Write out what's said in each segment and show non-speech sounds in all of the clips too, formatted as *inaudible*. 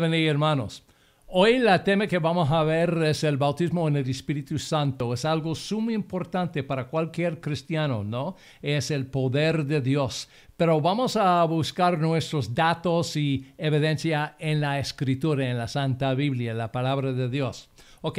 bendiga, hermanos. Hoy la tema que vamos a ver es el bautismo en el Espíritu Santo. Es algo sumamente importante para cualquier cristiano, ¿no? Es el poder de Dios. Pero vamos a buscar nuestros datos y evidencia en la Escritura, en la Santa Biblia, en la palabra de Dios. Ok,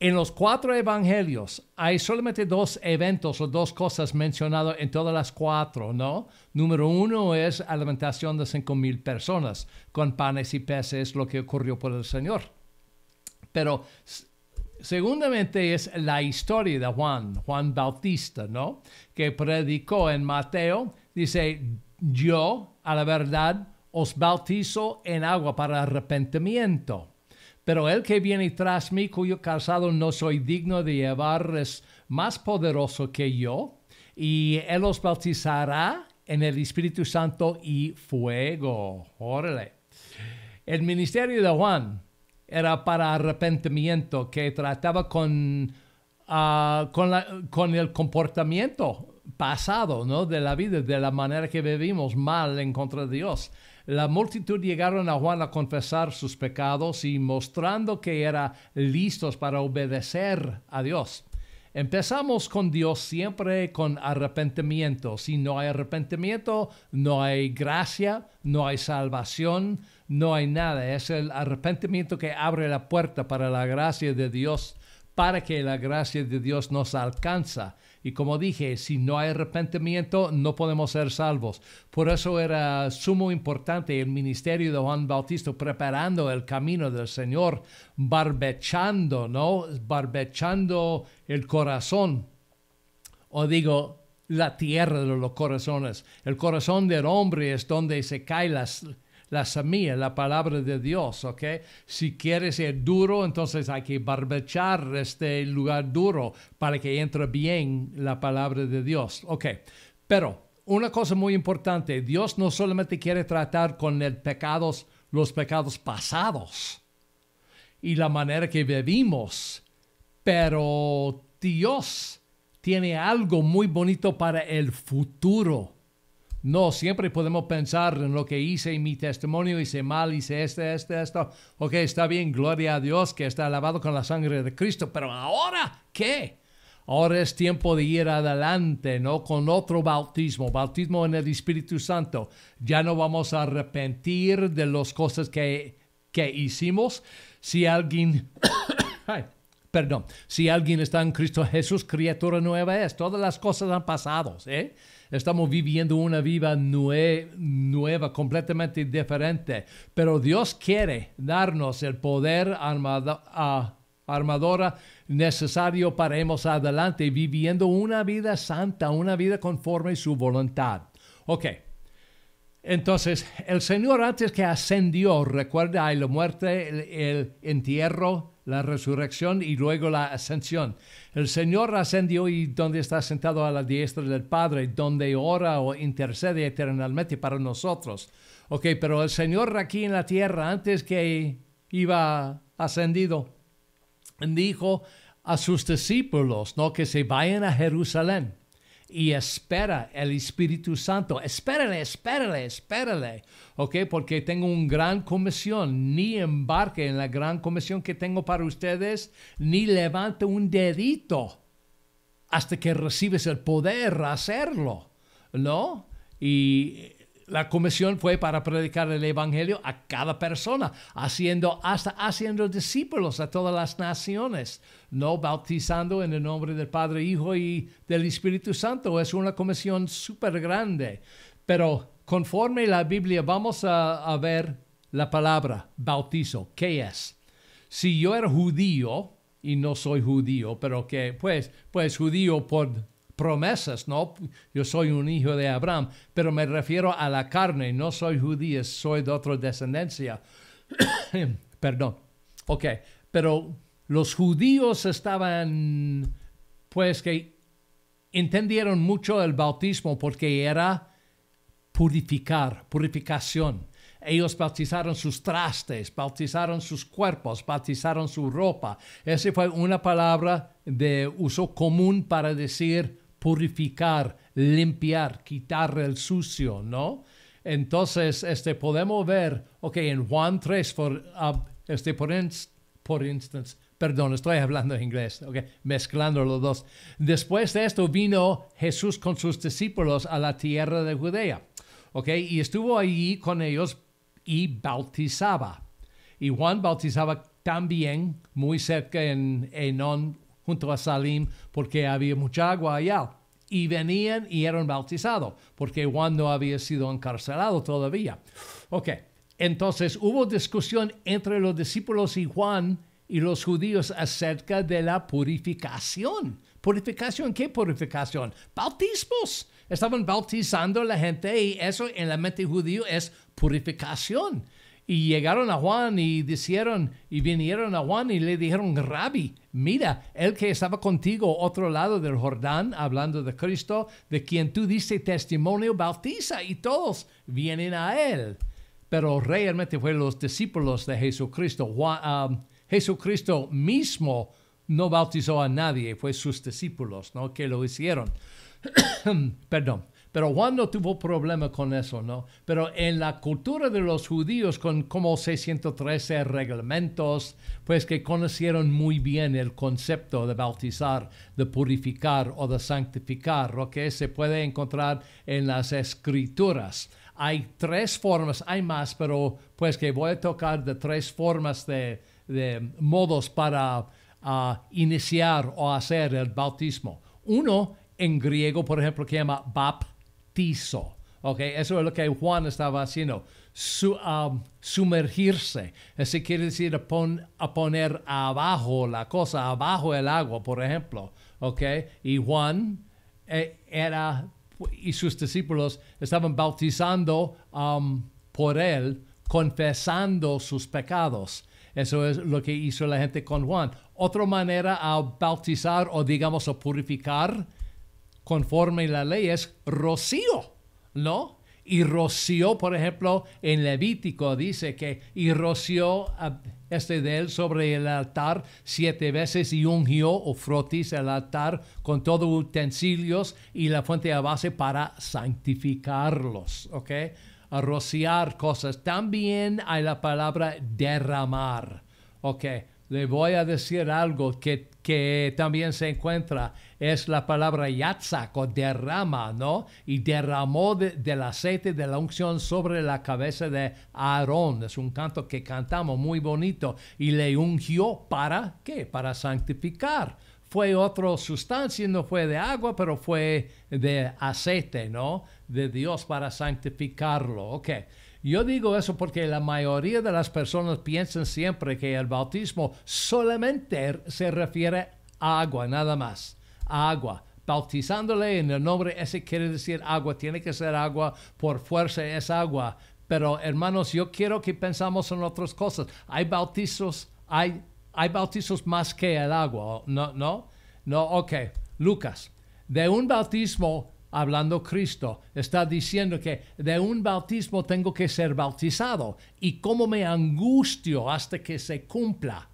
en los cuatro evangelios hay solamente dos eventos o dos cosas mencionadas en todas las cuatro, ¿no? Número uno es alimentación de cinco mil personas con panes y peces, lo que ocurrió por el Señor. Pero Segundamente es la historia de Juan, Juan Bautista, ¿no? Que predicó en Mateo, dice, yo a la verdad os bautizo en agua para arrepentimiento. Pero el que viene tras mí, cuyo calzado no soy digno de llevar, es más poderoso que yo, y él os bautizará en el Espíritu Santo y fuego. Órale. El ministerio de Juan era para arrepentimiento, que trataba con, ah, el comportamiento pasado, ¿no? De la vida, de la manera que vivimos mal en contra de Dios. La multitud llegaron a Juan a confesar sus pecados y mostrando que era listos para obedecer a Dios. Empezamos con Dios siempre con arrepentimiento. Si no hay arrepentimiento, no hay gracia, no hay salvación, no hay nada. Es el arrepentimiento que abre la puerta para la gracia de Dios, para que la gracia de Dios nos alcanza. Y como dije, si no hay arrepentimiento, no podemos ser salvos. Por eso era sumo importante el ministerio de Juan Bautista preparando el camino del Señor, barbechando, ¿no? Barbechando el corazón. O digo, la tierra de los corazones. El corazón del hombre es donde se cae las, la semilla, la palabra de Dios, ¿ok? Si quieres ser duro, entonces hay que barbechar este lugar duro para que entre bien la palabra de Dios, ¿ok? Pero una cosa muy importante, Dios no solamente quiere tratar con el pecados, los pecados pasados y la manera que vivimos, pero Dios tiene algo muy bonito para el futuro no, siempre podemos pensar en lo que hice en mi testimonio, hice mal, hice este, este, esto. Ok, está bien, gloria a Dios que está lavado con la sangre de Cristo, pero ahora, ¿qué? Ahora es tiempo de ir adelante, ¿no? Con otro bautismo, bautismo en el Espíritu Santo. Ya no vamos a arrepentir de las cosas que, que hicimos. Si alguien... *coughs* Ay, perdón, si alguien está en Cristo Jesús, criatura nueva es. Todas las cosas han pasado, ¿eh? Estamos viviendo una vida nueva, completamente diferente. Pero Dios quiere darnos el poder armadora necesario para irnos adelante, viviendo una vida santa, una vida conforme a su voluntad. Ok. Entonces, el Señor antes que ascendió, recuerda, hay la muerte, el entierro, la resurrección y luego la ascensión. El Señor ascendió y donde está sentado a la diestra del Padre, donde ora o intercede eternamente para nosotros. Ok, pero el Señor aquí en la tierra, antes que iba ascendido, dijo a sus discípulos, ¿no? Que se vayan a Jerusalén y espera el Espíritu Santo. Espérale, espérale, espérale. ¿Ok? Porque tengo una gran comisión. Ni embarque en la gran comisión que tengo para ustedes, ni levante un dedito hasta que recibes el poder hacerlo. ¿No? Y la comisión fue para predicar el Evangelio a cada persona, haciendo hasta haciendo discípulos a todas las naciones, no bautizando en el nombre del Padre, Hijo y del Espíritu Santo. Es una comisión súper grande. Pero conforme la Biblia vamos a, ver la palabra bautizo. ¿Qué es? Si yo era judío, y no soy judío, pero que pues, pues judío por promesas, ¿no? Yo soy un hijo de Abraham, pero me refiero a la carne, no soy judío, soy de otra descendencia. *coughs* Perdón. Ok, pero los judíos estaban, pues que entendieron mucho el bautismo porque era purificar, purificación. Ellos bautizaron sus trastes, bautizaron sus cuerpos, bautizaron su ropa. Esa fue una palabra de uso común para decir purificar, limpiar, quitar el sucio, ¿no? Entonces, este, podemos ver, ok, en Juan 3, for, ah, este, por, instance, perdón, estoy hablando en inglés, okay, mezclando los dos. Después de esto vino Jesús con sus discípulos a la tierra de Judea, ok, y estuvo allí con ellos y bautizaba. Y Juan bautizaba también muy cerca en Enón junto a Salim porque había mucha agua allá. Y venían y eran bautizados porque Juan no había sido encarcelado todavía. Ok, entonces hubo discusión entre los discípulos y Juan y los judíos acerca de la purificación. ¿Purificación qué purificación? Bautismos. Estaban bautizando a la gente y eso en la mente judía es purificación. Y llegaron a Juan y dijeron, y vinieron a Juan y le dijeron, Rabbi, mira, el que estaba contigo otro lado del Jordán, hablando de Cristo, de quien tú diste testimonio, bautiza, y todos vienen a él. Pero realmente fue los discípulos de Jesucristo. Ah, Jesucristo mismo no bautizó a nadie, fue sus discípulos ¿no? que lo hicieron. *coughs* Perdón. Pero Juan no tuvo problema con eso, ¿no? Pero en la cultura de los judíos, con como 613 reglamentos, pues que conocieron muy bien el concepto de bautizar, de purificar o de santificar, lo que se puede encontrar en las escrituras. Hay tres formas, hay más, pero pues que voy a tocar de tres formas de, modos para ah, iniciar o hacer el bautismo. Uno, en griego, por ejemplo, que llama BAP Okay, eso es lo que Juan estaba haciendo, um, sumergirse. Eso quiere decir poner abajo la cosa, abajo el agua, por ejemplo. Okay, y Juan eh, era, y sus discípulos estaban bautizando um, por él, confesando sus pecados. Eso es lo que hizo la gente con Juan. Otra manera a bautizar o digamos a purificar conforme la ley es rocío, ¿no? Y roció, por ejemplo, en Levítico dice que y roció ah, este de él sobre el altar siete veces y ungió o frotis el altar con todos utensilios y la fuente de base para santificarlos, ¿ok? rociar cosas. También hay la palabra derramar, ¿ok? Le voy a decir algo que que también se encuentra es la palabra yatzak o derrama, ¿no? Y derramó del aceite de la unción sobre la cabeza de Aarón. Es un canto que cantamos muy bonito. Y le ungió para qué? Para santificar. Fue otra sustancia, no fue de agua, pero fue de aceite, ¿no? De Dios para santificarlo. Ok. Yo digo eso porque la mayoría de las personas piensan siempre que el bautismo solamente er, se refiere a agua, nada más. agua. Bautizándole en el nombre, ese quiere decir agua, tiene que ser agua, por fuerza es agua. Pero hermanos, yo quiero que pensamos en otras cosas. Hay bautizos, hay, hay más que el agua, ¿no? ¿No? No, ok. Lucas, de un bautismo hablando Cristo. Está diciendo que de un bautismo tengo que ser bautizado y cómo me angustio hasta que se cumpla.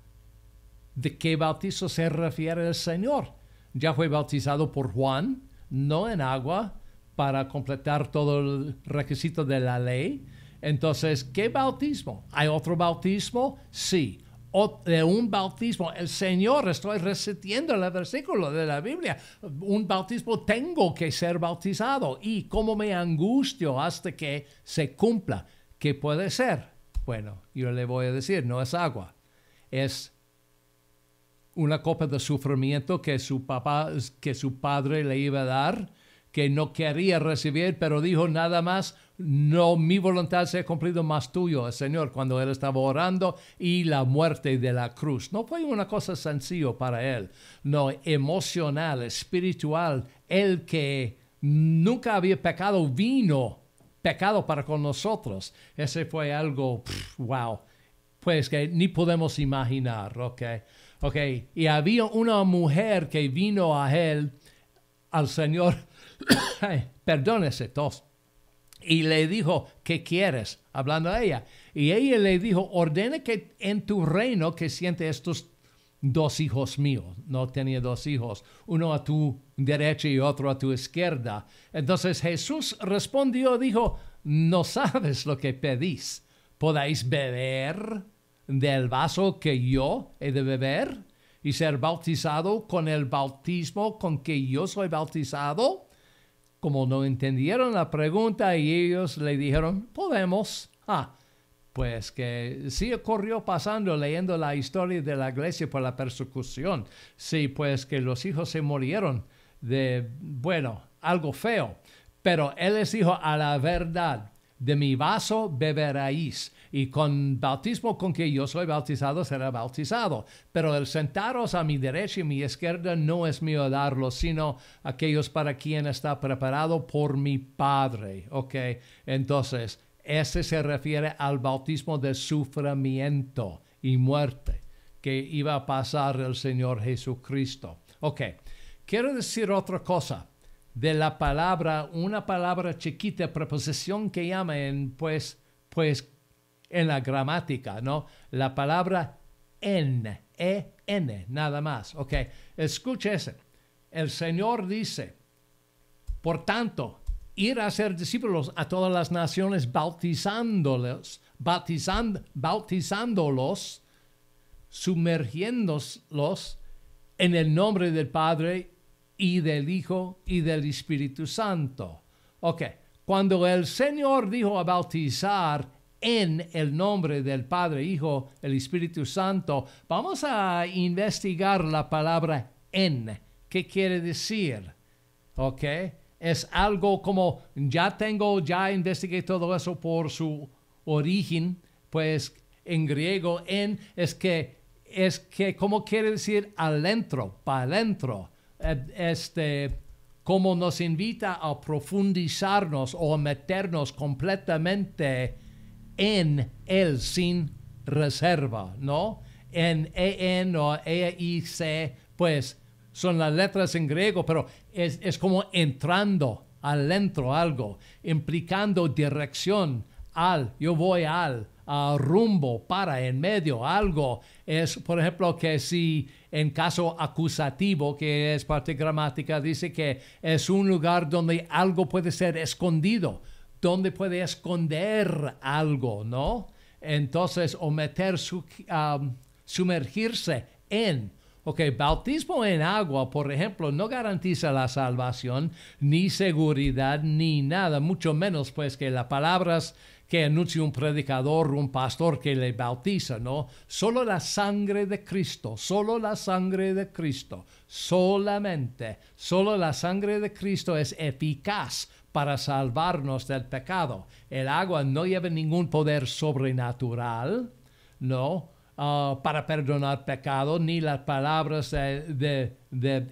¿De qué bautizo se refiere el Señor? Ya fue bautizado por Juan, no en agua, para completar todo el requisito de la ley. Entonces, ¿qué bautismo? ¿Hay otro bautismo? Sí de un bautismo. El Señor, estoy recitando el versículo de la Biblia, un bautismo tengo que ser bautizado y cómo me angustio hasta que se cumpla. ¿Qué puede ser? Bueno, yo le voy a decir, no es agua, es una copa de sufrimiento que su papá, que su padre le iba a dar, que no quería recibir, pero dijo nada más, no mi voluntad se ha cumplido más tuyo, Señor, cuando él estaba orando y la muerte de la cruz. No fue una cosa sencilla para él, no, emocional, espiritual. El que nunca había pecado vino, pecado para con nosotros. Ese fue algo, wow, pues que ni podemos imaginar, ¿ok? Ok, y había una mujer que vino a él, al Señor, *coughs* perdón ese tos y le dijo, ¿qué quieres? Hablando a ella. Y ella le dijo, ordene que en tu reino que siente estos dos hijos míos. No tenía dos hijos, uno a tu derecha y otro a tu izquierda. Entonces Jesús respondió, dijo, no sabes lo que pedís. ¿Podáis beber del vaso que yo he de beber y ser bautizado con el bautismo con que yo soy bautizado? como no entendieron la pregunta y ellos le dijeron, podemos. Ah, pues que sí ocurrió pasando leyendo la historia de la iglesia por la persecución. Sí, pues que los hijos se murieron de, bueno, algo feo. Pero él les dijo a la verdad, de mi vaso beberáis y con bautismo con que yo soy bautizado será bautizado. Pero el sentaros a mi derecha y mi izquierda no es mío darlo, sino aquellos para quien está preparado por mi Padre. ¿Ok? Entonces, ese se refiere al bautismo de sufrimiento y muerte que iba a pasar el Señor Jesucristo. Ok, quiero decir otra cosa de la palabra, una palabra chiquita, preposición que llaman, pues, pues en la gramática, ¿no? La palabra en, e, E-N, nada más, ¿ok? Escuche El Señor dice, por tanto, ir a ser discípulos a todas las naciones bautizándolos, bautizándolos, sumergiéndolos en el nombre del Padre y del Hijo y del Espíritu Santo. Ok, cuando el Señor dijo a bautizar, en el nombre del Padre, Hijo, el Espíritu Santo. Vamos a investigar la palabra en. ¿Qué quiere decir? ¿Ok? Es algo como ya tengo, ya investigué todo eso por su origen, pues en griego en es que es que como quiere decir alentro, para adentro, eh, este como nos invita a profundizarnos o a meternos completamente en el sin reserva, ¿no? En EN o EIC, pues son las letras en griego, pero es, como entrando al dentro algo, implicando dirección al, yo voy al, rumbo, para, en medio, algo. Es, por ejemplo, que si en caso acusativo, que es parte gramática, dice que es un lugar donde algo puede ser escondido, donde puede esconder algo, ¿no? Entonces, o meter sumergirse en. Ok, bautismo en agua, por ejemplo, no garantiza la salvación, ni seguridad, ni nada, mucho menos pues que las palabras que anuncia un predicador, un pastor que le bautiza, ¿no? Solo la sangre de Cristo, solo la sangre de Cristo, solamente, solo la sangre de Cristo es eficaz para salvarnos del pecado. El agua no lleva ningún poder sobrenatural, no, ah, para perdonar pecado, ni las palabras de,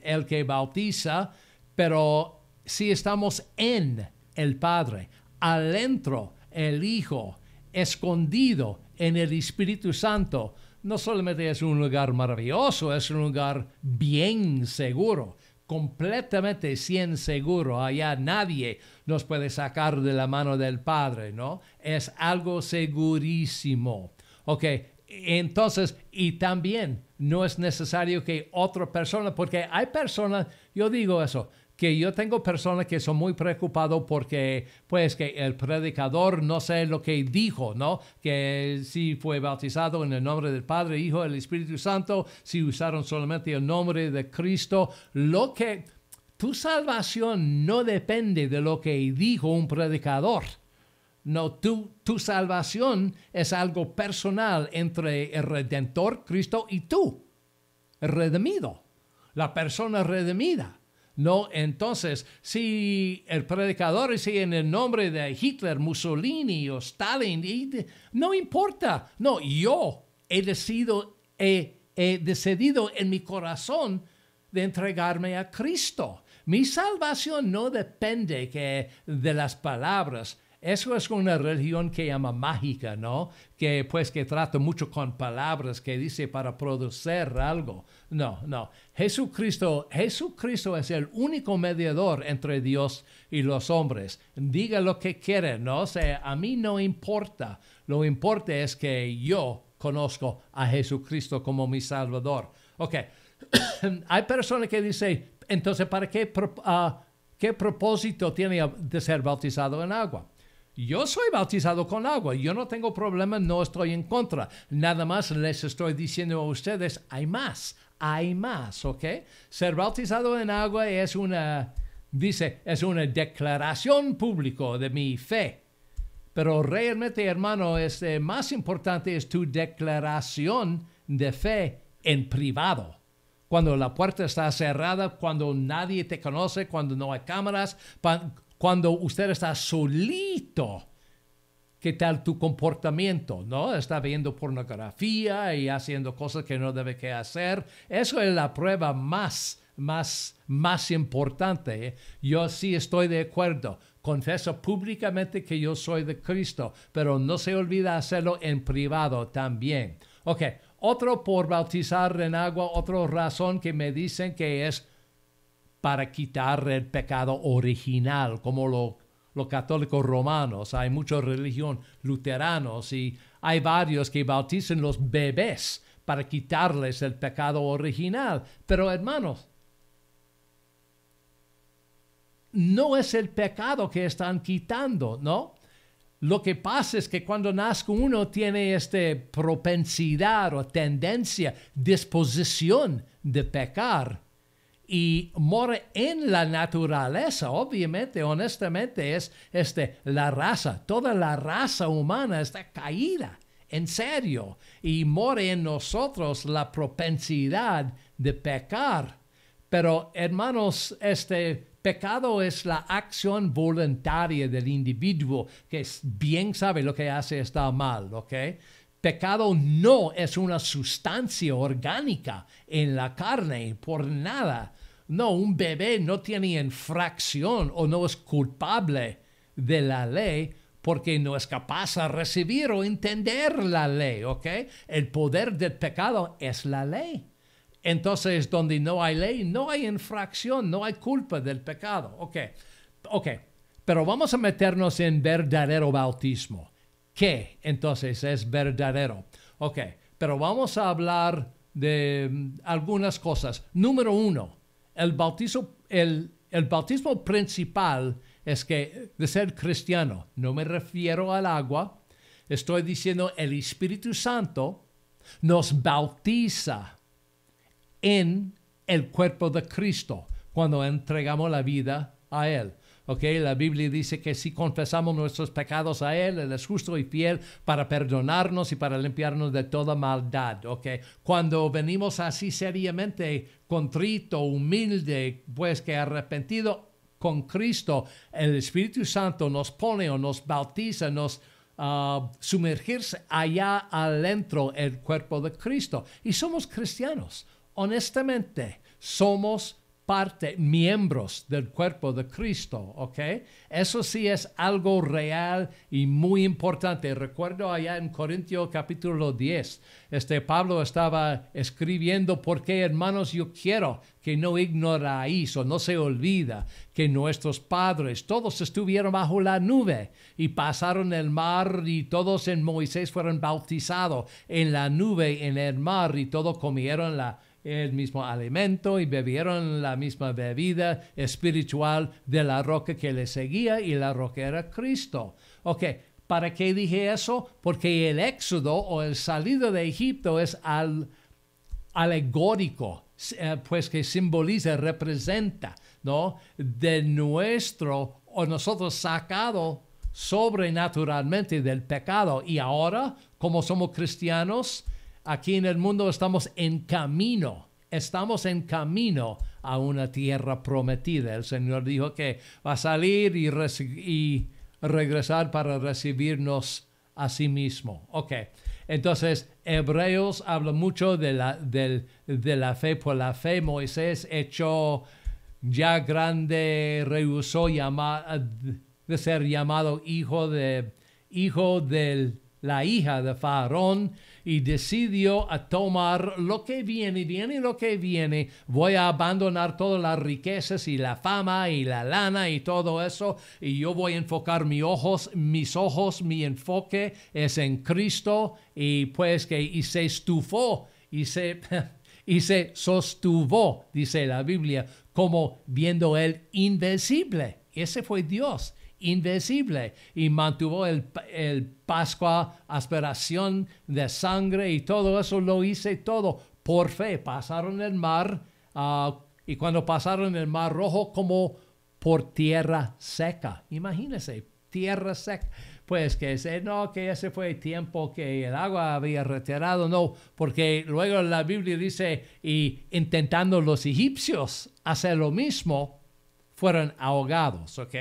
el que bautiza, pero si estamos en el Padre, adentro el Hijo, escondido en el Espíritu Santo, no solamente es un lugar maravilloso, es un lugar bien seguro completamente 100 seguro. Allá nadie nos puede sacar de la mano del Padre, ¿no? Es algo segurísimo. Ok, entonces, y también no es necesario que otra persona, porque hay personas, yo digo eso, que yo tengo personas que son muy preocupados porque, pues, que el predicador no sé lo que dijo, ¿no? Que si fue bautizado en el nombre del Padre, Hijo, el Espíritu Santo, si usaron solamente el nombre de Cristo, lo que tu salvación no depende de lo que dijo un predicador. No, tu, tu salvación es algo personal entre el Redentor Cristo y tú, el redimido, la persona redimida. No, entonces, si el predicador es en el nombre de Hitler, Mussolini o Stalin, no importa. No, yo he decidido, decidido en mi corazón de entregarme a Cristo. Mi salvación no depende de las palabras, eso es una religión que llama mágica, ¿no? Que pues que trata mucho con palabras, que dice para producir algo. No, no. Jesucristo, Jesucristo es el único mediador entre Dios y los hombres. Diga lo que quiere, ¿no? O sea, a mí no importa. Lo importante es que yo conozco a Jesucristo como mi Salvador. Ok. *coughs* Hay personas que dicen, entonces, ¿para qué, ah, qué propósito tiene de ser bautizado en agua? Yo soy bautizado con agua, yo no tengo problema, no estoy en contra. Nada más les estoy diciendo a ustedes, hay más, hay más, ¿ok? Ser bautizado en agua es una, dice, es una declaración pública de mi fe. Pero realmente, hermano, es eh, más importante es tu declaración de fe en privado. Cuando la puerta está cerrada, cuando nadie te conoce, cuando no hay cámaras, cuando usted está solito, ¿qué tal tu comportamiento? ¿No? Está viendo pornografía y haciendo cosas que no debe que hacer. Eso es la prueba más, más, más importante. ¿eh? Yo sí estoy de acuerdo. Confeso públicamente que yo soy de Cristo, pero no se olvida hacerlo en privado también. Ok, otro por bautizar en agua, otra razón que me dicen que es para quitar el pecado original, como los católicos romanos. Hay mucha religión luteranos y hay varios que bautizan los bebés para quitarles el pecado original. Pero hermanos, no es el pecado que están quitando, ¿no? Lo que pasa es que cuando nace uno tiene esta propensidad o tendencia, disposición de pecar y more en la naturaleza, obviamente, honestamente, es este, la raza, toda la raza humana está caída, en serio, y more en nosotros la propensidad de pecar. Pero, hermanos, este pecado es la acción voluntaria del individuo que bien sabe lo que hace está mal, ¿ok? Pecado no es una sustancia orgánica en la carne por nada. No, un bebé no tiene infracción o no es culpable de la ley porque no es capaz de recibir o entender la ley, ¿ok? El poder del pecado es la ley. Entonces, donde no hay ley, no hay infracción, no hay culpa del pecado, ¿ok? Ok, pero vamos a meternos en verdadero bautismo. ¿Qué entonces es verdadero? Ok, pero vamos a hablar de mm, algunas cosas. Número uno, el, el, bautismo principal es que de ser cristiano, no me refiero al agua, estoy diciendo el Espíritu Santo nos bautiza en el cuerpo de Cristo cuando entregamos la vida a Él. La Biblia dice que si confesamos nuestros pecados a Él, Él es justo y fiel para perdonarnos y para limpiarnos de toda maldad, ¿ok? Cuando venimos así seriamente, contrito, humilde, pues que arrepentido con Cristo, el Espíritu Santo nos pone o nos bautiza, nos... Uh, sumergirse allá adentro el cuerpo de Cristo. Y somos cristianos, honestamente, somos parte, miembros del cuerpo de Cristo, ¿ok? Eso sí es algo real y muy importante. Recuerdo allá en Corintios capítulo 10, este Pablo estaba escribiendo, porque hermanos, yo quiero que no ignoráis o no se olvida que nuestros padres todos estuvieron bajo la nube y pasaron el mar y todos en Moisés fueron bautizados en la nube, en el mar y todos comieron la el mismo alimento y bebieron la misma bebida espiritual de la roca que le seguía y la roca era Cristo. Ok, ¿para qué dije eso? Porque el éxodo o el salido de Egipto es al, alegórico, eh, pues que simboliza, representa, ¿no? De nuestro o nosotros sacado sobrenaturalmente del pecado. Y ahora, como somos cristianos, aquí en el mundo estamos en camino, estamos en camino a una tierra prometida. El Señor dijo que va a salir y, regresar para recibirnos a sí mismo. Ok, entonces Hebreos habla mucho de la, de, la fe. Por la fe Moisés hecho ya grande rehusó de ser llamado hijo de hijo de la hija de Faraón y decidió a tomar lo que viene, viene lo que viene. Voy a abandonar todas las riquezas y la fama y la lana y todo eso y yo voy a enfocar mis ojos, mis ojos, mi enfoque es en Cristo y pues que y se estufó y se *laughs* y se sostuvo, dice la Biblia, como viendo el invencible. Ese fue Dios. Invisible y mantuvo el, el Pascua, aspiración de sangre y todo eso lo hice todo por fe. Pasaron el mar ah, y cuando pasaron el mar rojo como por tierra seca. Imagínense, tierra seca. Pues que ese, no, que ese fue el tiempo que el agua había retirado, no, porque luego la Biblia dice, y intentando los egipcios hacer lo mismo, fueron ahogados, ¿ok?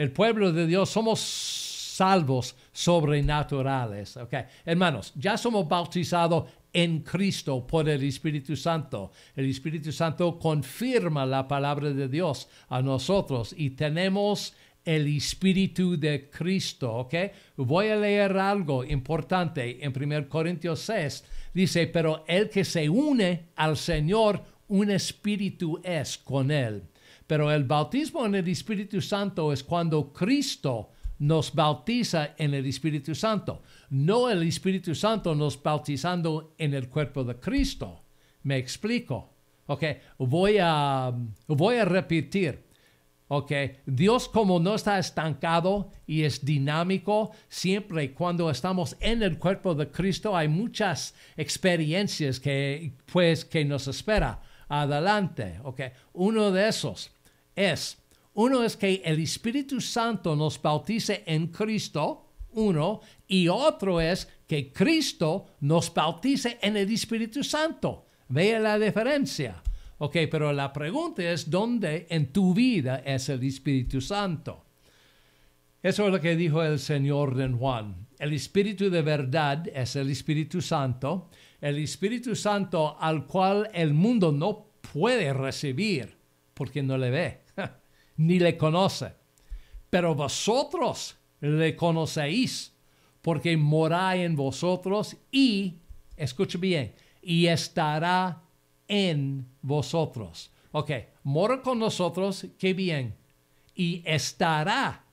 El pueblo de Dios somos salvos sobrenaturales. Okay. Hermanos, ya somos bautizados en Cristo por el Espíritu Santo. El Espíritu Santo confirma la palabra de Dios a nosotros y tenemos el Espíritu de Cristo. okay. Voy a leer algo importante en 1 Corintios 6. Dice, pero el que se une al Señor, un espíritu es con él. Pero el bautismo en el Espíritu Santo es cuando Cristo nos bautiza en el Espíritu Santo, no el Espíritu Santo nos bautizando en el cuerpo de Cristo. ¿Me explico? Ok, voy a, voy a repetir. Ok, Dios como no está estancado y es dinámico, siempre cuando estamos en el cuerpo de Cristo hay muchas experiencias que, pues, que nos espera adelante. Ok, uno de esos es, uno es que el Espíritu Santo nos bautice en Cristo, uno, y otro es que Cristo nos bautice en el Espíritu Santo. Vea la diferencia. Ok, pero la pregunta es, ¿dónde en tu vida es el Espíritu Santo? Eso es lo que dijo el Señor en Juan. El Espíritu de verdad es el Espíritu Santo, el Espíritu Santo al cual el mundo no puede recibir porque no le ve ni le conoce. Pero vosotros le conocéis, porque mora en vosotros y, escuche bien, y estará en vosotros. Ok, mora con nosotros, qué bien. Y estará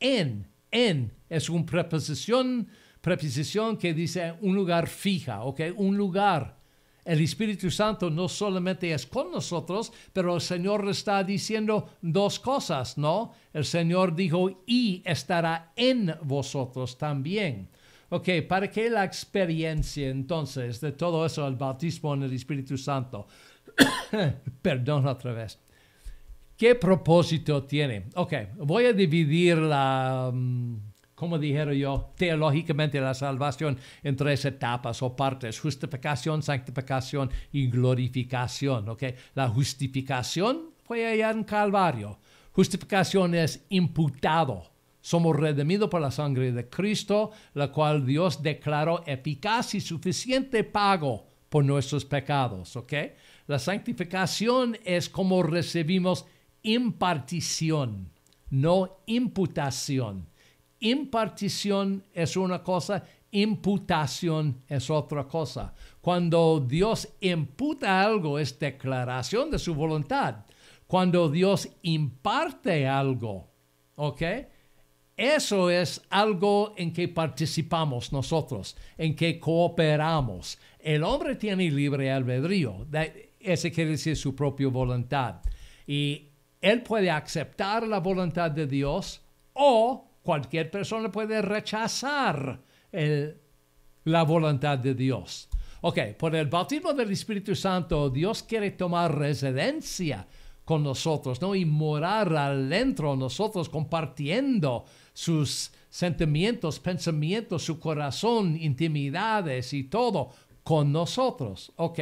en, en, es una preposición, preposición que dice un lugar fija, ok, un lugar el Espíritu Santo no solamente es con nosotros, pero el Señor está diciendo dos cosas, ¿no? El Señor dijo, y estará en vosotros también. Ok, ¿para qué la experiencia entonces de todo eso, el bautismo en el Espíritu Santo? *coughs* Perdón otra vez. ¿Qué propósito tiene? Ok, voy a dividir la... Mm, como dijeron yo, teológicamente la salvación en tres etapas o partes, justificación, santificación y glorificación. La justificación fue allá en Calvario. Justificación es imputado. Somos redimidos por la sangre de Cristo, la cual Dios declaró eficaz y suficiente pago por nuestros pecados. La santificación es como recibimos impartición, no imputación impartición es una cosa, imputación es otra cosa. Cuando Dios imputa algo es declaración de su voluntad. Cuando Dios imparte algo, ¿ok? Eso es algo en que participamos nosotros, en que cooperamos. El hombre tiene libre albedrío, ese quiere decir su propia voluntad. Y él puede aceptar la voluntad de Dios o Cualquier persona puede rechazar la voluntad de Dios. Ok, por el bautismo del Espíritu Santo, Dios quiere tomar residencia con nosotros, ¿no? Y morar adentro de nosotros, compartiendo sus sentimientos, pensamientos, su corazón, intimidades y todo con nosotros. Ok,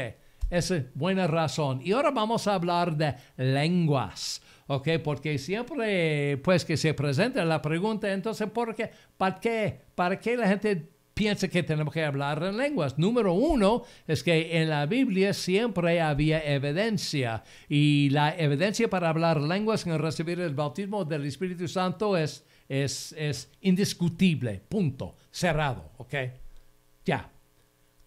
esa es buena razón. Y ahora vamos a hablar de lenguas. Porque siempre, pues, que se presenta la pregunta, entonces, ¿por qué? ¿Para qué? ¿Para qué la gente piensa que tenemos que hablar en lenguas. Número uno es que en la Biblia siempre había evidencia y la evidencia para hablar lenguas en recibir el bautismo del Espíritu Santo es, es indiscutible, punto, cerrado, ¿ok? Ya.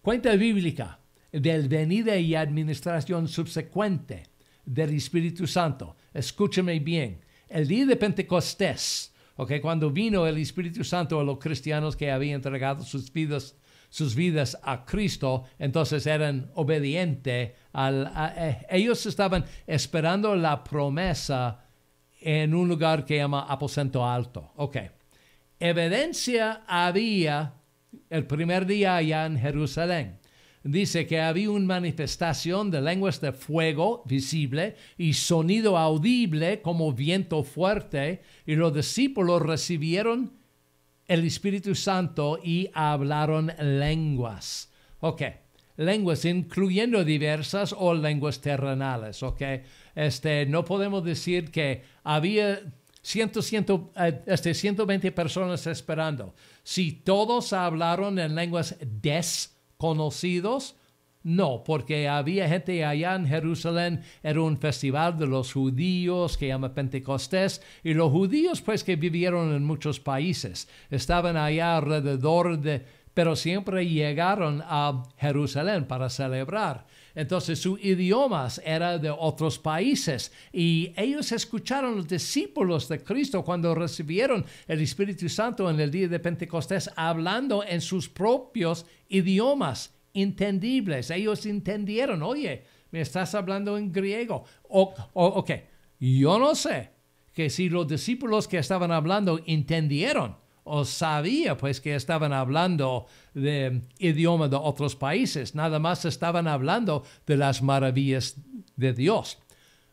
Cuenta bíblica del venida y administración subsecuente del Espíritu Santo. Escúchame bien. El día de Pentecostés, okay, cuando vino el Espíritu Santo a los cristianos que habían entregado sus vidas, sus vidas a Cristo, entonces eran obedientes. Eh, ellos estaban esperando la promesa en un lugar que llama aposento alto. Ok. Evidencia había el primer día allá en Jerusalén dice que había una manifestación de lenguas de fuego visible y sonido audible como viento fuerte, y los discípulos recibieron el Espíritu Santo y hablaron lenguas. Ok, lenguas incluyendo diversas o lenguas terrenales, ok. Este, no podemos decir que había 100, eh, este, 120 personas esperando. Si todos hablaron en lenguas des conocidos? No, porque había gente allá en Jerusalén, era un festival de los judíos que llama Pentecostés, y los judíos pues que vivieron en muchos países, estaban allá alrededor de, pero siempre llegaron a Jerusalén para celebrar. Entonces su idiomas era de otros países y ellos escucharon los discípulos de Cristo cuando recibieron el Espíritu Santo en el día de Pentecostés hablando en sus propios idiomas entendibles. Ellos entendieron, oye, me estás hablando en griego. O, o, ok, yo no sé que si los discípulos que estaban hablando entendieron o sabía pues que estaban hablando de idioma de otros países, nada más estaban hablando de las maravillas de Dios.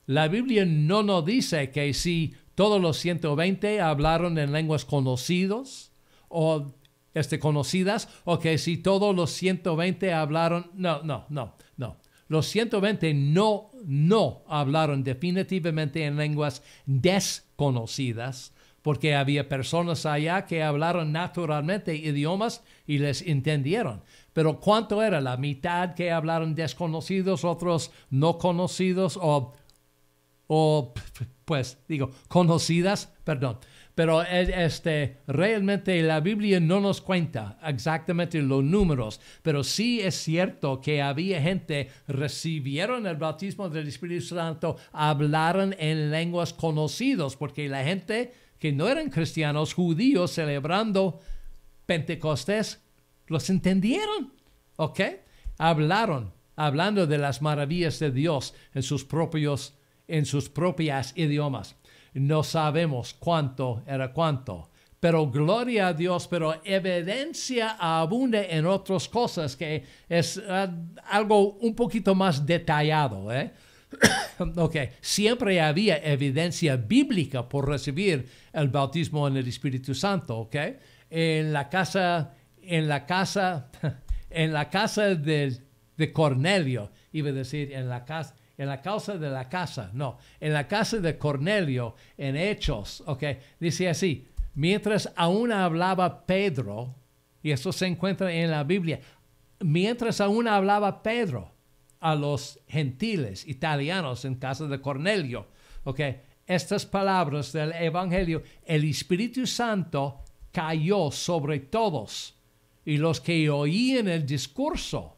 La Biblia no nos dice que si todos los 120 hablaron en lenguas conocidos o este, conocidas, o que si todos los 120 hablaron, no, no, no, no. Los 120 no, no hablaron definitivamente en lenguas desconocidas porque había personas allá que hablaron naturalmente idiomas y les entendieron. Pero ¿cuánto era? La mitad que hablaron desconocidos, otros no conocidos o, o pues digo, conocidas, perdón pero eh, este, realmente la Biblia no nos cuenta exactamente los números, pero sí es cierto que había gente recibieron el bautismo del Espíritu Santo, hablaron en lenguas conocidos, porque la gente que no eran cristianos judíos celebrando Pentecostés, los entendieron, ¿ok? Hablaron, hablando de las maravillas de Dios en sus propios, en sus propias idiomas. No sabemos cuánto era cuánto. Pero gloria a Dios, pero evidencia abunda en otras cosas que es eh, algo un poquito más detallado. ¿eh? *coughs* siempre había evidencia bíblica por recibir el bautismo en el Espíritu Santo, okay En la casa, en la casa, *laughs* en la casa de Cornelio, iba a decir, en la casa, en la causa de la casa, no, en la casa de Cornelio, en Hechos, ¿ok? Dice así, mientras aún hablaba Pedro, y esto se encuentra en la Biblia, mientras aún hablaba Pedro a los gentiles italianos en casa de Cornelio, ¿ok? Estas palabras del Evangelio, el Espíritu Santo cayó sobre todos, y los que oían el discurso,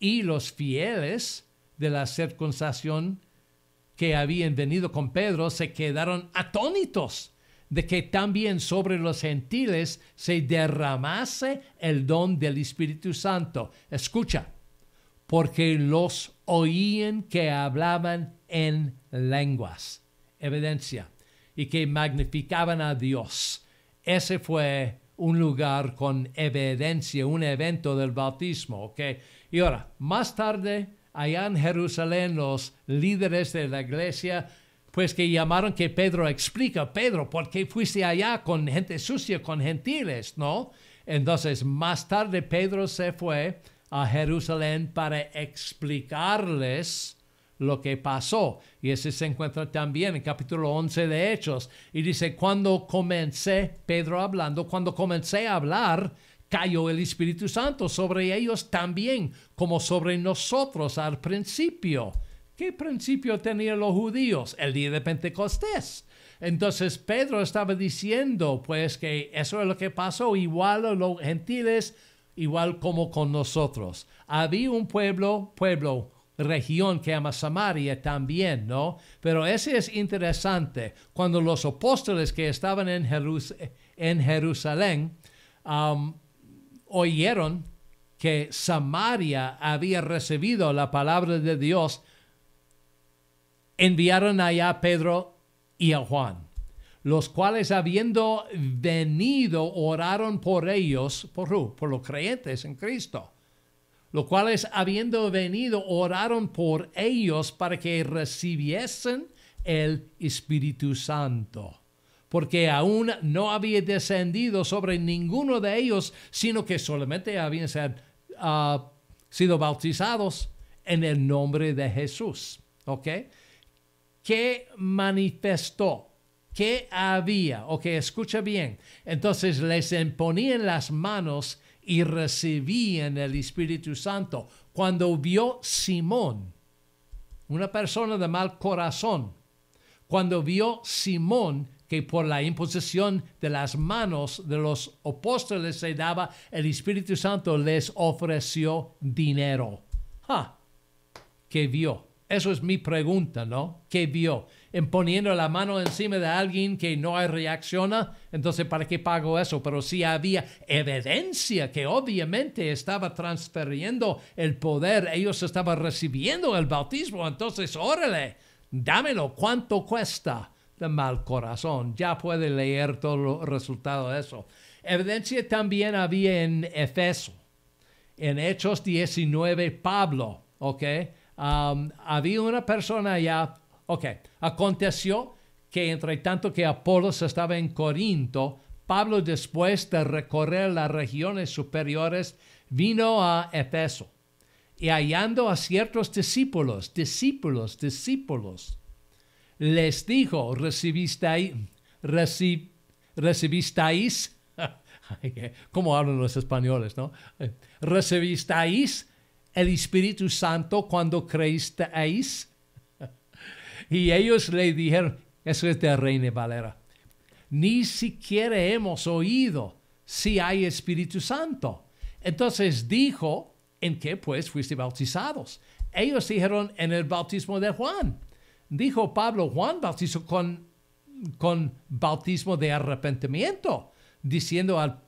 y los fieles, de la circuncisión que habían venido con Pedro se quedaron atónitos de que también sobre los gentiles se derramase el don del Espíritu Santo. Escucha, porque los oían que hablaban en lenguas, evidencia, y que magnificaban a Dios. Ese fue un lugar con evidencia, un evento del bautismo, ¿ok? Y ahora, más tarde, allá en Jerusalén los líderes de la iglesia, pues que llamaron que Pedro explica, Pedro, ¿por qué fuiste allá con gente sucia, con gentiles? ¿No? Entonces, más tarde Pedro se fue a Jerusalén para explicarles lo que pasó. Y ese se encuentra también en capítulo 11 de Hechos. Y dice, cuando comencé, Pedro hablando, cuando comencé a hablar, cayó el Espíritu Santo sobre ellos también, como sobre nosotros al principio. ¿Qué principio tenían los judíos? El día de Pentecostés. Entonces Pedro estaba diciendo, pues que eso es lo que pasó, igual a los gentiles, igual como con nosotros. Había un pueblo, pueblo, región que ama Samaria también, ¿no? Pero ese es interesante. Cuando los apóstoles que estaban en, Jerusalén, oyeron que Samaria había recibido la palabra de Dios, enviaron allá a Pedro y a Juan, los cuales habiendo venido oraron por ellos, por, los creyentes en Cristo, los cuales habiendo venido oraron por ellos para que recibiesen el Espíritu Santo porque aún no había descendido sobre ninguno de ellos, sino que solamente habían ah, sido bautizados en el nombre de Jesús. ¿Ok? ¿Qué manifestó? ¿Qué había? Ok, escucha bien. Entonces les imponían las manos y recibían el Espíritu Santo. Cuando vio Simón, una persona de mal corazón, cuando vio Simón que por la imposición de las manos de los apóstoles se daba, el Espíritu Santo les ofreció dinero. ¿Qué vio? Eso es mi pregunta, ¿no? ¿Qué vio? En poniendo la mano encima de alguien que no reacciona, entonces ¿para qué pago eso? Pero si había evidencia que obviamente estaba transfiriendo el poder, ellos estaban recibiendo el bautismo, entonces órale, dámelo, ¿cuánto cuesta? de mal corazón. Ya puede leer todo el resultado de eso. Evidencia también había en Efeso. En Hechos 19, Pablo, ¿ok? Um, había una persona allá, ok. Aconteció que entre tanto que Apolos estaba en Corinto, Pablo después de recorrer las regiones superiores vino a Efeso y hallando a ciertos discípulos, discípulos, discípulos, les dijo, recibisteis, recibisteis, *laughs* ¿cómo hablan los españoles, no? Recibisteis el Espíritu Santo cuando creísteis. *laughs* Y ellos le dijeron, eso es de Reina Valera, ni siquiera hemos oído si hay Espíritu Santo. Entonces dijo, ¿en qué pues fuiste bautizados? Ellos dijeron en el bautismo de Juan dijo Pablo, Juan bautizó con, con bautismo de arrepentimiento, diciendo al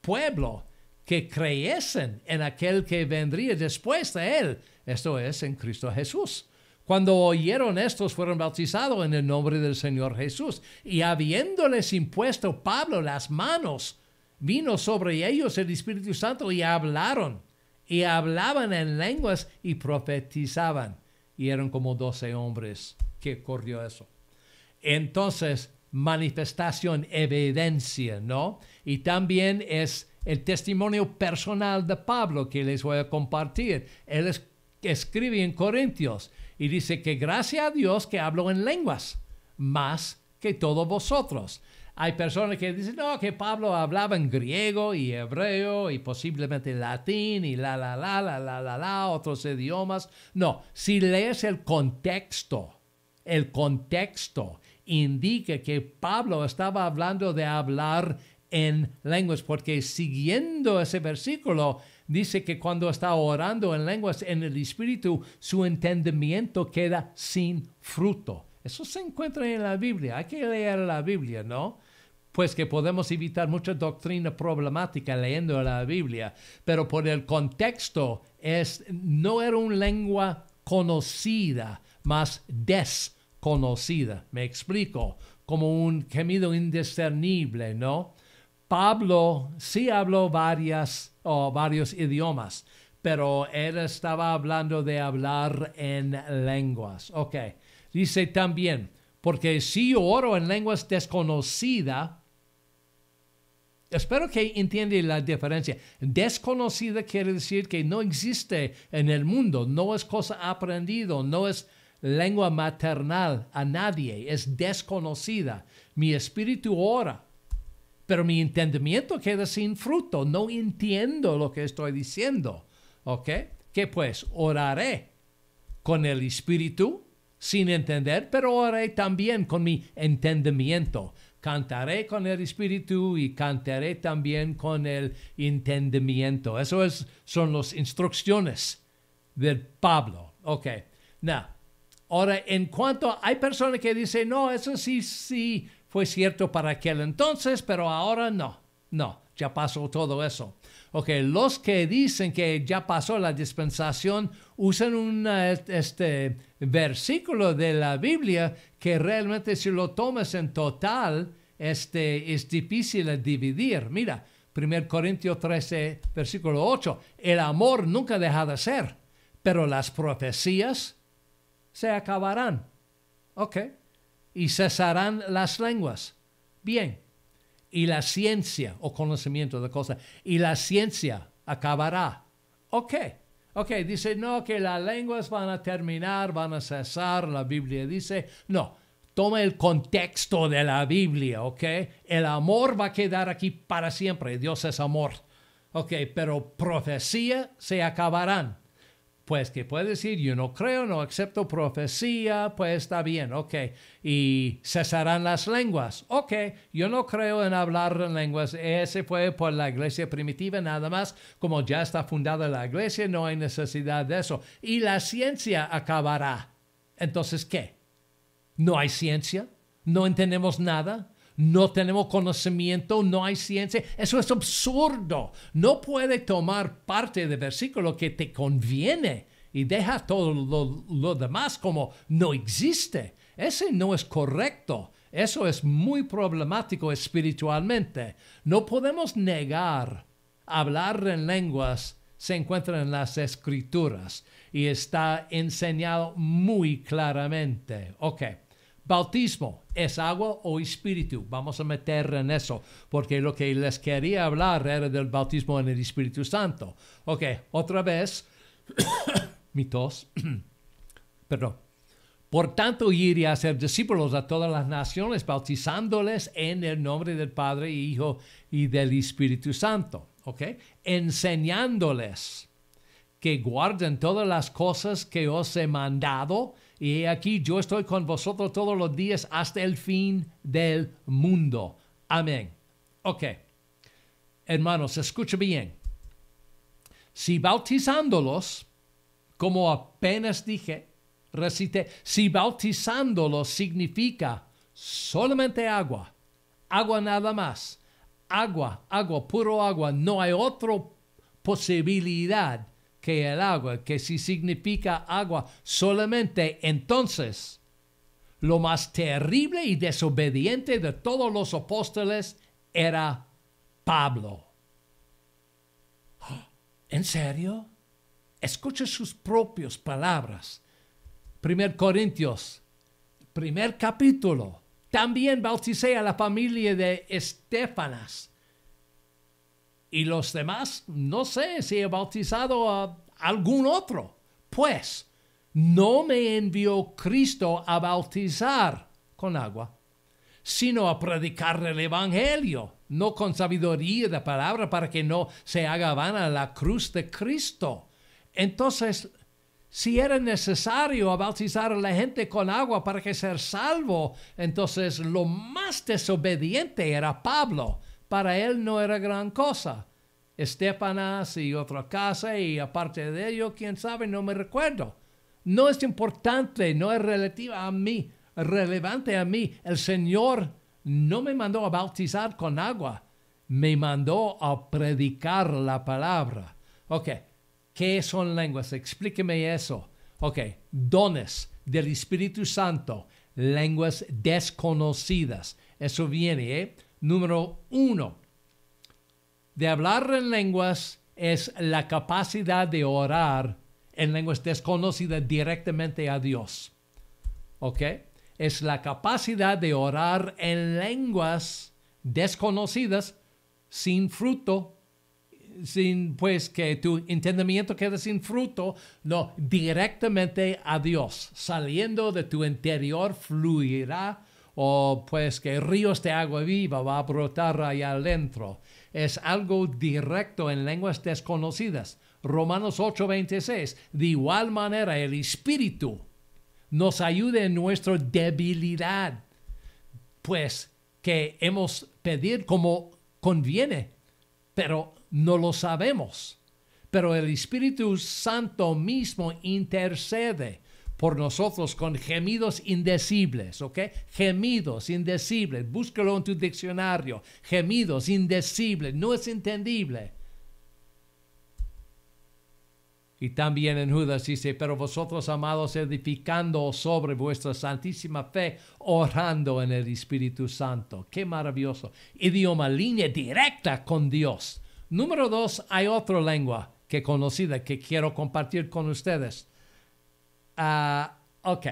pueblo que creyesen en aquel que vendría después de él, esto es, en Cristo Jesús. Cuando oyeron estos fueron bautizados en el nombre del Señor Jesús, y habiéndoles impuesto Pablo las manos, vino sobre ellos el Espíritu Santo y hablaron, y hablaban en lenguas y profetizaban y eran como 12 hombres que corrió eso. Entonces, manifestación, evidencia, ¿no? Y también es el testimonio personal de Pablo que les voy a compartir. Él escribe en Corintios y dice que gracias a Dios que hablo en lenguas, más que todos vosotros. Hay personas que dicen, no, que Pablo hablaba en griego y hebreo y posiblemente latín y la, la, la, la, la, la, la, otros idiomas. No, si lees el contexto, el contexto indica que Pablo estaba hablando de hablar en lenguas, porque siguiendo ese versículo, dice que cuando está orando en lenguas en el Espíritu, su entendimiento queda sin fruto. Eso se encuentra en la Biblia. Hay que leer la Biblia, ¿no? pues que podemos evitar mucha doctrina problemática leyendo la Biblia, pero por el contexto es, no era una lengua conocida, más desconocida. Me explico, como un gemido indiscernible, ¿no? Pablo sí habló varias, varios idiomas, pero él estaba hablando de hablar en lenguas. Ok, dice también, porque si yo oro en lenguas desconocidas, Espero que entiendan la diferencia. Desconocida quiere decir que no existe en el mundo, no es cosa aprendido, no es lengua maternal a nadie, es desconocida. Mi espíritu ora, pero mi entendimiento queda sin fruto, no entiendo lo que estoy diciendo. ¿Ok? Que pues oraré con el espíritu sin entender, pero oré también con mi entendimiento. Cantaré con el espíritu y cantaré también con el entendimiento. Eso es, son las instrucciones de Pablo. Ok, now, ahora en cuanto hay personas que dicen, no, eso sí, sí fue cierto para aquel entonces, pero ahora no, no, ya pasó todo eso. Ok, los que dicen que ya pasó la dispensación usan un eh, este, versículo de la Biblia que realmente si lo tomas en total este, es difícil dividir. Mira, 1 Corintios 13, versículo 8, el amor nunca deja de ser, pero las profecías se acabarán. Ok, y cesarán las lenguas. Bien, y la ciencia o conocimiento de cosas y la ciencia acabará. Ok, ok, dice no, que las lenguas van a terminar, van a cesar, la Biblia dice, no, toma el contexto de la Biblia, ok, el amor va a quedar aquí para siempre, Dios es amor, ok, pero profecía se acabarán pues que puede decir, yo no creo, no acepto profecía, pues está bien, ok. Y cesarán las lenguas, ok. Yo no creo en hablar en lenguas, ese fue por la iglesia primitiva, nada más, como ya está fundada la iglesia, no hay necesidad de eso. Y la ciencia acabará. Entonces, ¿qué? ¿No hay ciencia? ¿No entendemos nada? no tenemos conocimiento, no hay ciencia. Eso es absurdo. No puede tomar parte del versículo que te conviene y deja todo lo, demás como no existe. Ese no es correcto. Eso es muy problemático espiritualmente. No podemos negar hablar en lenguas se encuentra en las escrituras y está enseñado muy claramente. Ok. Bautismo, ¿es agua o espíritu? Vamos a meter en eso, porque lo que les quería hablar era del bautismo en el Espíritu Santo. Ok, otra vez, *coughs* mi tos, *coughs* perdón. Por tanto, iría a ser discípulos a todas las naciones, bautizándoles en el nombre del Padre, Hijo y del Espíritu Santo. ¿Ok? Enseñándoles que guarden todas las cosas que os he mandado y aquí yo estoy con vosotros todos los días hasta el fin del mundo. Amén. Ok. Hermanos, escuchen bien. Si bautizándolos, como apenas dije, recite, si bautizándolos significa solamente agua, agua nada más, agua, agua, puro agua, no hay otra posibilidad que el agua, que si significa agua solamente entonces, lo más terrible y desobediente de todos los apóstoles era Pablo. ¿En serio? Escucha sus propias palabras. Primer Corintios, primer capítulo. También bauticé a la familia de Estefanas y los demás, no sé si he bautizado a algún otro. Pues, no me envió Cristo a bautizar con agua, sino a predicar el Evangelio, no con sabiduría de palabra para que no se haga vana la cruz de Cristo. Entonces, si era necesario bautizar a la gente con agua para que ser salvo, entonces lo más desobediente era Pablo para él no era gran cosa. Estepanás y otra casa y aparte de ello, quién sabe, no me recuerdo. No es importante, no es relativa a mí, relevante a mí. El Señor no me mandó a bautizar con agua, me mandó a predicar la palabra. Ok, ¿qué son lenguas? Explíqueme eso. Ok, dones del Espíritu Santo, lenguas desconocidas. Eso viene, ¿eh? Número uno, de hablar en lenguas es la capacidad de orar en lenguas desconocidas directamente a Dios. ¿Ok? Es la capacidad de orar en lenguas desconocidas sin fruto, sin pues que tu entendimiento quede sin fruto, no, directamente a Dios. Saliendo de tu interior fluirá o pues que ríos de agua viva va a brotar allá adentro. Es algo directo en lenguas desconocidas. Romanos 8:26, de igual manera el Espíritu nos ayude en nuestra debilidad, pues que hemos pedir como conviene, pero no lo sabemos. Pero el Espíritu Santo mismo intercede por nosotros con gemidos indecibles, ¿ok? Gemidos indecibles, búscalo en tu diccionario, gemidos indecibles, no es entendible. Y también en Judas dice, pero vosotros amados edificando sobre vuestra santísima fe, orando en el Espíritu Santo. Qué maravilloso. Idioma, línea directa con Dios. Número dos, hay otra lengua que conocida que quiero compartir con ustedes. Ah, ok.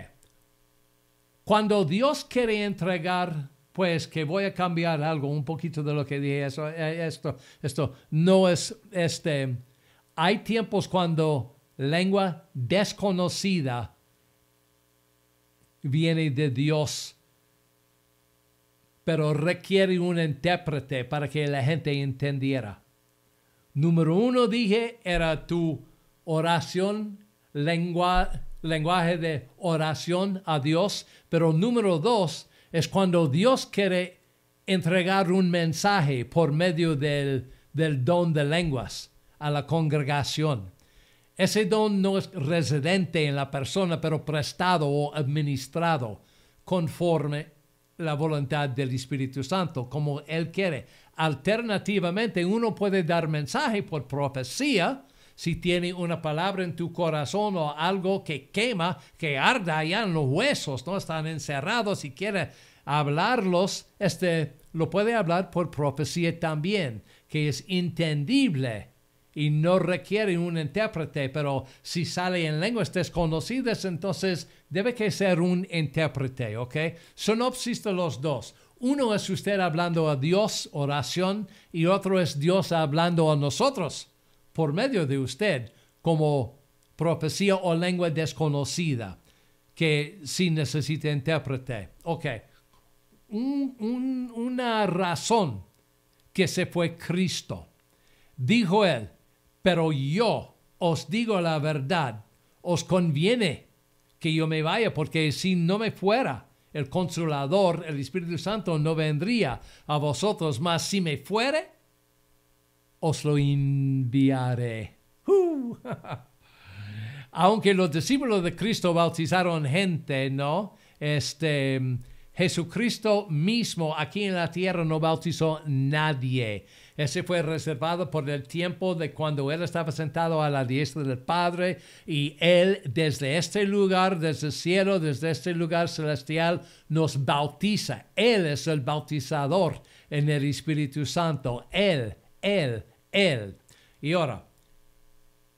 Cuando Dios quiere entregar, pues que voy a cambiar algo, un poquito de lo que dije, eh, esto, esto, no es, este, hay tiempos cuando lengua desconocida viene de Dios, pero requiere un intérprete para que la gente entendiera. Número uno, dije, era tu oración, lengua, lenguaje de oración a Dios, pero número dos es cuando Dios quiere entregar un mensaje por medio del, don de lenguas a la congregación. Ese don no es residente en la persona, pero prestado o administrado conforme la voluntad del Espíritu Santo, como Él quiere. Alternativamente, uno puede dar mensaje por profecía, si tiene una palabra en tu corazón o algo que quema, que arda allá en los huesos, ¿no? Están encerrados y quiere hablarlos, este, lo puede hablar por profecía también, que es entendible y no requiere un intérprete, pero si sale en lenguas este desconocidas, entonces debe que ser un intérprete, ¿ok? Son de los dos. Uno es usted hablando a Dios, oración, y otro es Dios hablando a nosotros, por medio de usted como profecía o lengua desconocida que sí necesita intérprete. Ok, una razón que se fue Cristo. Dijo él, pero yo os digo la verdad, os conviene que yo me vaya, porque si no me fuera, el consolador, el Espíritu Santo, no vendría a vosotros, mas si me fuere, os lo enviaré. *laughs* Aunque los discípulos de Cristo bautizaron gente, ¿no? Este, Jesucristo mismo aquí en la tierra no bautizó nadie. Ese fue reservado por el tiempo de cuando Él estaba sentado a la diestra del Padre y Él desde este lugar, desde el cielo, desde este lugar celestial, nos bautiza. Él es el bautizador en el Espíritu Santo. Él él, Él. Y ahora,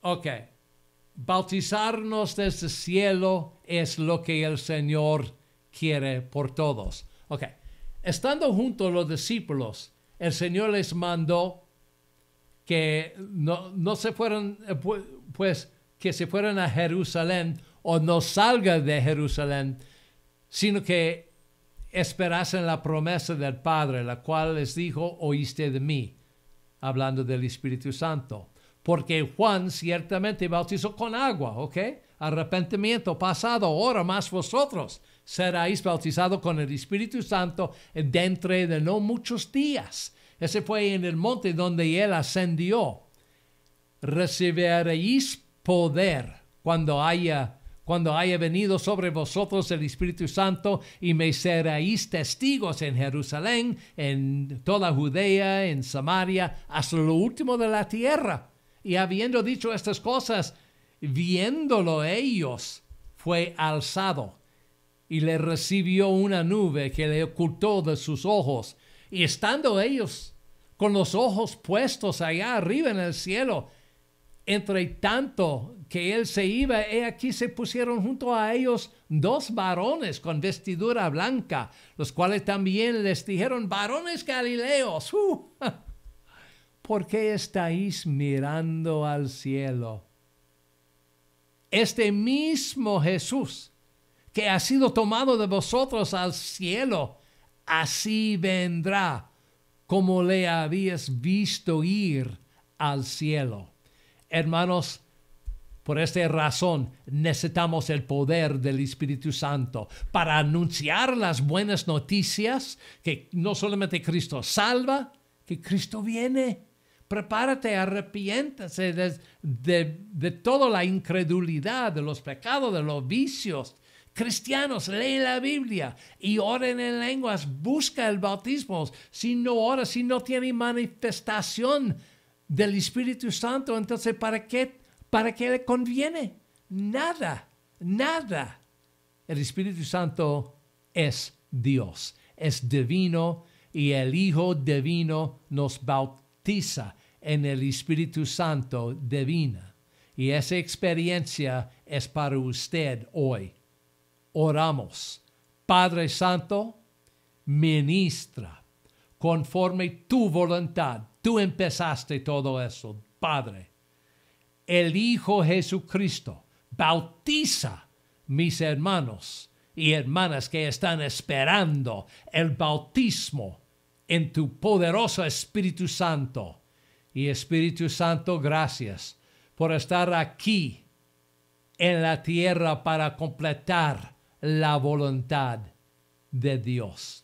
ok, bautizarnos desde el cielo es lo que el Señor quiere por todos. Ok, estando juntos los discípulos, el Señor les mandó que no, no se fueran, eh, pues, que se fueran a Jerusalén o no salgan de Jerusalén, sino que esperasen la promesa del Padre, la cual les dijo, oíste de mí hablando del Espíritu Santo. Porque Juan ciertamente bautizó con agua, ¿ok? Arrepentimiento pasado, ahora más vosotros seráis bautizados con el Espíritu Santo dentro de no muchos días. Ese fue en el monte donde él ascendió. Recibiréis poder cuando haya cuando haya venido sobre vosotros el Espíritu Santo y me seréis testigos en Jerusalén, en toda Judea, en Samaria, hasta lo último de la tierra. Y habiendo dicho estas cosas, viéndolo ellos, fue alzado y le recibió una nube que le ocultó de sus ojos. Y estando ellos con los ojos puestos allá arriba en el cielo, entre tanto que él se iba, he aquí se pusieron junto a ellos dos varones con vestidura blanca, los cuales también les dijeron, varones galileos, *laughs* uh, ¿por qué estáis mirando al cielo? Este mismo Jesús que ha sido tomado de vosotros al cielo, así vendrá como le habías visto ir al cielo. Hermanos, por esta razón necesitamos el poder del Espíritu Santo para anunciar las buenas noticias que no solamente Cristo salva, que Cristo viene. Prepárate, arrepiéntase de, de, de toda la incredulidad, de los pecados, de los vicios. Cristianos, lee la Biblia y oren en lenguas, busca el bautismo. Si no ora, si no tiene manifestación del Espíritu Santo, entonces ¿para qué ¿Para qué le conviene? Nada, nada. El Espíritu Santo es Dios, es divino y el Hijo divino nos bautiza en el Espíritu Santo divino. Y esa experiencia es para usted hoy. Oramos. Padre Santo, ministra conforme tu voluntad. Tú empezaste todo eso, Padre el Hijo Jesucristo. Bautiza, mis hermanos y hermanas que están esperando el bautismo en tu poderoso Espíritu Santo. Y Espíritu Santo, gracias por estar aquí en la tierra para completar la voluntad de Dios.